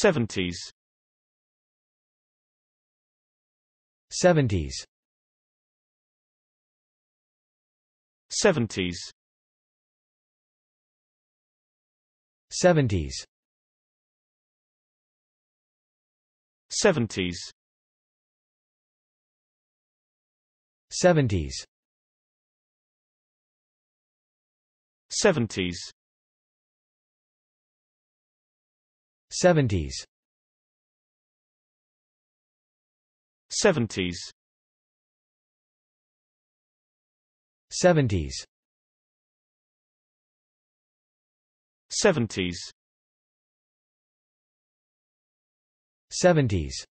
70s 70s 70s 70s 70s 70s 70s 70s 70s 70s 70s 70s